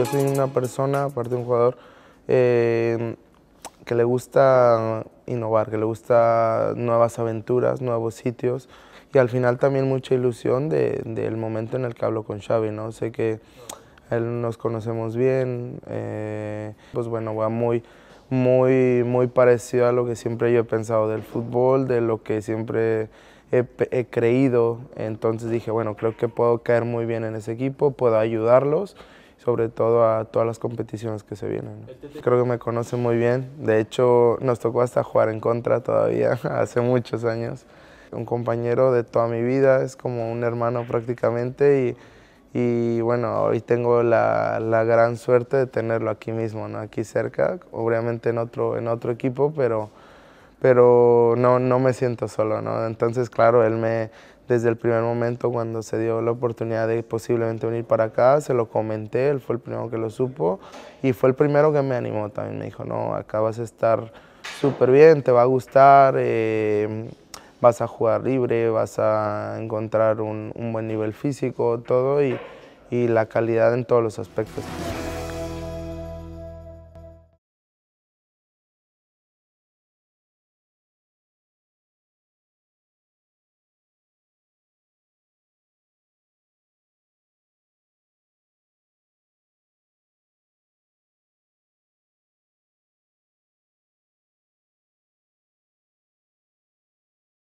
Yo soy una persona, aparte de un jugador, eh, que le gusta innovar, que le gusta nuevas aventuras, nuevos sitios y al final también mucha ilusión del momento en el que hablo con Xavi, ¿no? Sé que él nos conocemos bien, eh, pues bueno, va muy, muy, muy parecido a lo que siempre yo he pensado del fútbol, de lo que siempre he creído, entonces dije, bueno, creo que puedo caer muy bien en ese equipo, puedo ayudarlos sobre todo a todas las competiciones que se vienen. Creo que me conoce muy bien, de hecho nos tocó hasta jugar en contra todavía, hace muchos años. Un compañero de toda mi vida, es como un hermano prácticamente y, bueno, hoy tengo la, gran suerte de tenerlo aquí mismo, ¿no? aquí cerca, obviamente en otro, en otro equipo, pero pero no, no me siento solo, ¿no? Entonces, claro, él me, desde el primer momento cuando se dio la oportunidad de posiblemente venir para acá, se lo comenté, él fue el primero que lo supo y fue el primero que me animó también, me dijo, no, acá vas a estar súper bien, te va a gustar, eh, vas a jugar libre, vas a encontrar un, buen nivel físico, todo y la calidad en todos los aspectos.